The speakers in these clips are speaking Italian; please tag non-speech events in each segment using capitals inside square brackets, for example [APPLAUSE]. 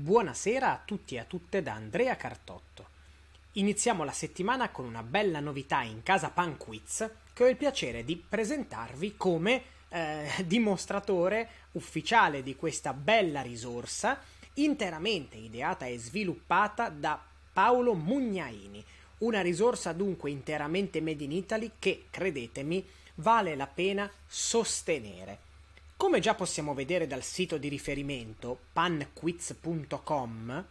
Buonasera a tutti e a tutte da Andrea Cartotto. Iniziamo la settimana con una bella novità in Casa Pan che ho il piacere di presentarvi come eh, [LAUGHS] dimostratore ufficiale di questa bella risorsa interamente ideata e sviluppata da Paolo Mugnaini. Una risorsa dunque interamente made in Italy che, credetemi, vale la pena sostenere. Come già possiamo vedere dal sito di riferimento panquiz.com,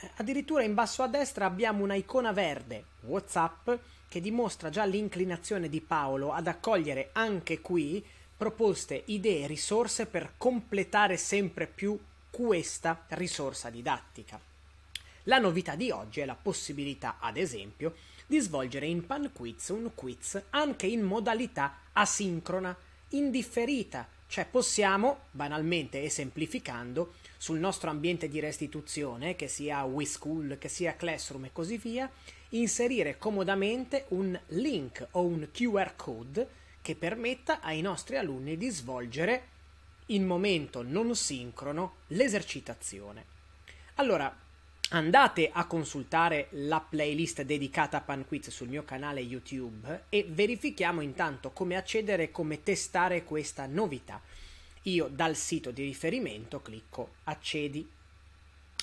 eh, addirittura in basso a destra abbiamo un'icona verde, WhatsApp, che dimostra già l'inclinazione di Paolo ad accogliere anche qui proposte, idee e risorse per completare sempre più questa risorsa didattica. La novità di oggi è la possibilità, ad esempio, di svolgere in PanQuiz un quiz anche in modalità asincrona, indifferita, cioè possiamo, banalmente e semplificando, sul nostro ambiente di restituzione, che sia WeSchool, che sia Classroom e così via, inserire comodamente un link o un QR code che permetta ai nostri alunni di svolgere in momento non sincrono l'esercitazione. Allora, andate a consultare la playlist dedicata a PanQuiz sul mio canale YouTube e verifichiamo intanto come accedere e come testare questa novità. Io dal sito di riferimento clicco accedi.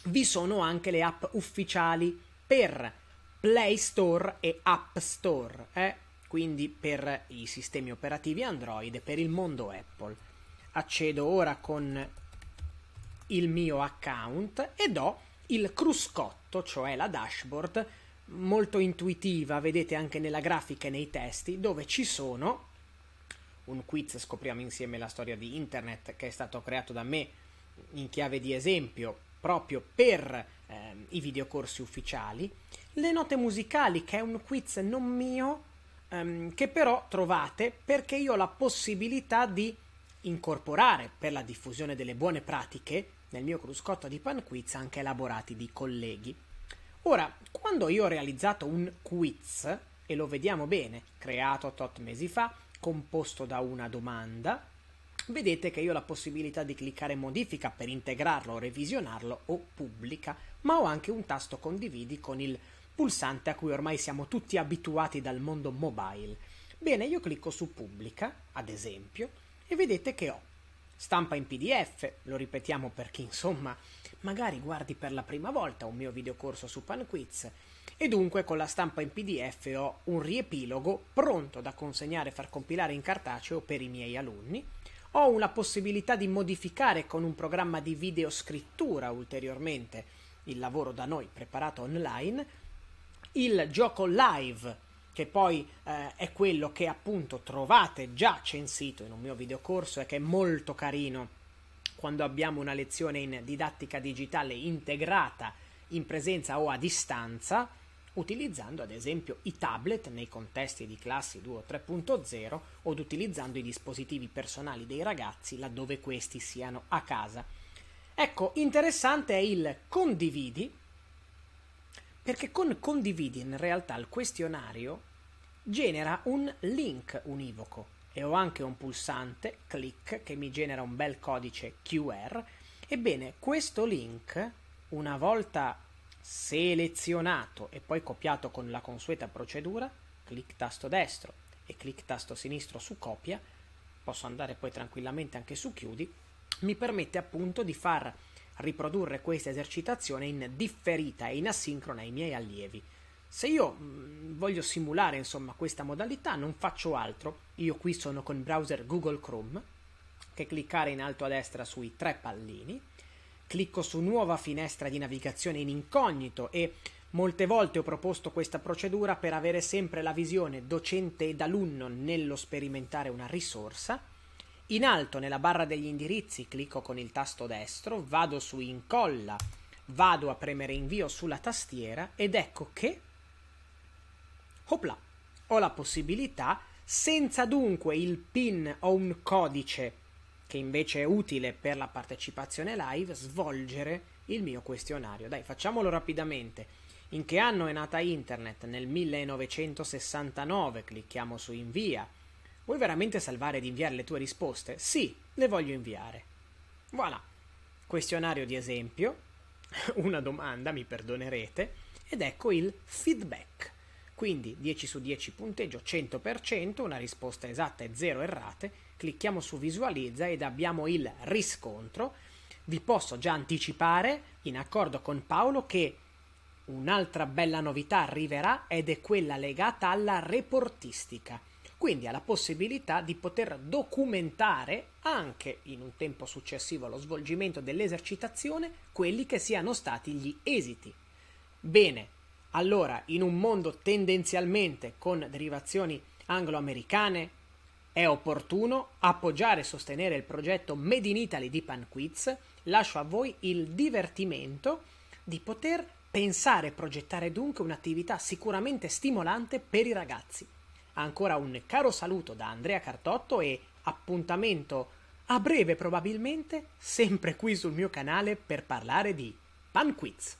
Vi sono anche le app ufficiali per Play Store e App Store, eh? quindi per i sistemi operativi Android e per il mondo Apple. Accedo ora con il mio account e do il cruscotto, cioè la dashboard, molto intuitiva, vedete anche nella grafica e nei testi, dove ci sono un quiz, scopriamo insieme la storia di Internet che è stato creato da me in chiave di esempio proprio per eh, i videocorsi ufficiali, le note musicali che è un quiz non mio ehm, che però trovate perché io ho la possibilità di incorporare per la diffusione delle buone pratiche nel mio cruscotto di pan quiz anche elaborati di colleghi. Ora, quando io ho realizzato un quiz, e lo vediamo bene, creato tot mesi fa, composto da una domanda, vedete che io ho la possibilità di cliccare modifica per integrarlo, revisionarlo o pubblica, ma ho anche un tasto condividi con il pulsante a cui ormai siamo tutti abituati dal mondo mobile. Bene, io clicco su pubblica, ad esempio, e vedete che ho stampa in PDF, lo ripetiamo per chi insomma, magari guardi per la prima volta un mio videocorso su PanQuiz e dunque con la stampa in PDF ho un riepilogo pronto da consegnare e far compilare in cartaceo per i miei alunni. Ho una possibilità di modificare con un programma di videoscrittura ulteriormente il lavoro da noi preparato online. Il gioco live che poi eh, è quello che appunto trovate già censito in un mio videocorso e che è molto carino quando abbiamo una lezione in didattica digitale integrata in presenza o a distanza, utilizzando ad esempio i tablet nei contesti di classi 2 o 3.0 od utilizzando i dispositivi personali dei ragazzi laddove questi siano a casa. Ecco, interessante è il condividi perché con condividi in realtà il questionario genera un link univoco e ho anche un pulsante click che mi genera un bel codice QR. Ebbene, questo link, una volta selezionato e poi copiato con la consueta procedura, clic tasto destro e clic tasto sinistro su copia, posso andare poi tranquillamente anche su chiudi, mi permette appunto di far riprodurre questa esercitazione in differita e in asincrona ai miei allievi. Se io mm, voglio simulare insomma questa modalità non faccio altro, io qui sono con il browser Google Chrome, che cliccare in alto a destra sui tre pallini, clicco su nuova finestra di navigazione in incognito e molte volte ho proposto questa procedura per avere sempre la visione docente ed alunno nello sperimentare una risorsa in alto nella barra degli indirizzi clicco con il tasto destro, vado su incolla, vado a premere invio sulla tastiera ed ecco che opla, ho la possibilità senza dunque il PIN o un codice che invece è utile per la partecipazione live svolgere il mio questionario. Dai, facciamolo rapidamente. In che anno è nata internet? Nel 1969, clicchiamo su invia. Vuoi veramente salvare ed inviare le tue risposte? Sì, le voglio inviare. Voilà. Questionario di esempio, [LAUGHS] una domanda, mi perdonerete, ed ecco il feedback. Quindi 10 su 10 punteggio, 100%, una risposta esatta e zero errate. Clicchiamo su visualizza ed abbiamo il riscontro. Vi posso già anticipare, in accordo con Paolo, che un'altra bella novità arriverà ed è quella legata alla reportistica quindi ha la possibilità di poter documentare anche in un tempo successivo allo svolgimento dell'esercitazione quelli che siano stati gli esiti. Bene, allora in un mondo tendenzialmente con derivazioni anglo-americane è opportuno appoggiare e sostenere il progetto Made in Italy di Panquiz. Lascio a voi il divertimento di poter pensare e progettare dunque un'attività sicuramente stimolante per i ragazzi. Ancora un caro saluto da Andrea Cartotto e appuntamento a breve probabilmente sempre qui sul mio canale per parlare di Pan Quiz.